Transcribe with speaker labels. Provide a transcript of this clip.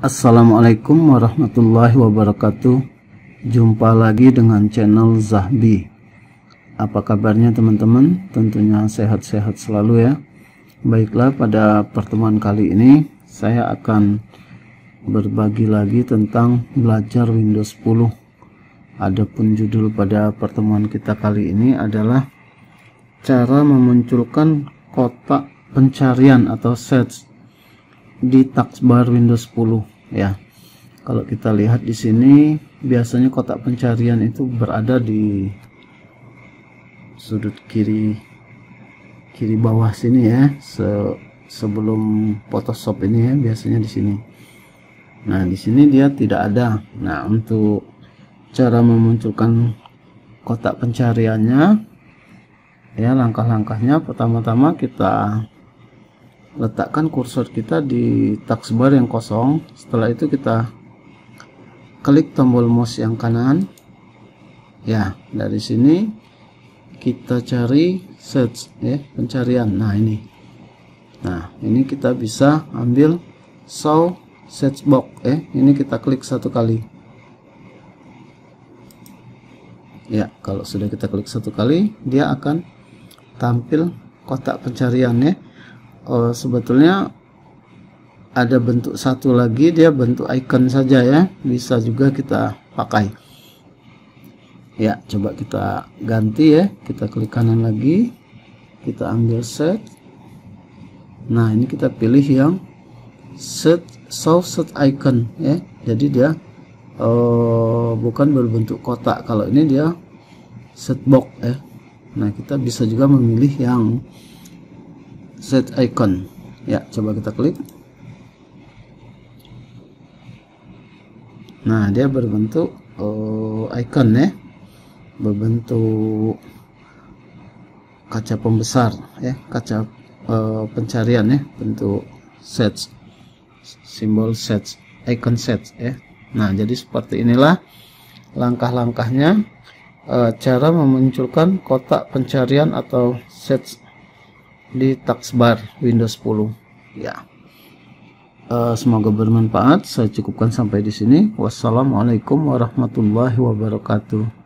Speaker 1: Assalamualaikum warahmatullahi wabarakatuh Jumpa lagi dengan channel Zahbi Apa kabarnya teman-teman? Tentunya sehat-sehat selalu ya Baiklah pada pertemuan kali ini Saya akan berbagi lagi tentang belajar Windows 10 Adapun judul pada pertemuan kita kali ini adalah Cara memunculkan kotak pencarian atau search di taskbar Windows 10 ya. Kalau kita lihat di sini biasanya kotak pencarian itu berada di sudut kiri kiri bawah sini ya se sebelum Photoshop ini ya biasanya di sini. Nah, di sini dia tidak ada. Nah, untuk cara memunculkan kotak pencariannya ya langkah-langkahnya pertama-tama kita letakkan kursor kita di taskbar yang kosong setelah itu kita klik tombol mouse yang kanan ya dari sini kita cari search ya pencarian nah ini nah ini kita bisa ambil show search box ya ini kita klik satu kali ya kalau sudah kita klik satu kali dia akan tampil kotak pencarian ya uh, sebetulnya ada bentuk satu lagi dia bentuk icon saja ya bisa juga kita pakai ya coba kita ganti ya kita klik kanan lagi kita ambil set nah ini kita pilih yang set soft set icon ya jadi dia uh, bukan berbentuk kotak kalau ini dia set box ya nah kita bisa juga memilih yang set icon ya coba kita klik nah dia berbentuk uh, icon ya berbentuk kaca pembesar ya kaca uh, pencarian ya bentuk set simbol set icon set ya nah jadi seperti inilah langkah-langkahnya uh, cara memunculkan kotak pencarian atau set di taskbar Windows 10 ya uh, semoga bermanfaat saya cukupkan sampai di sini wassalamualaikum warahmatullahi wabarakatuh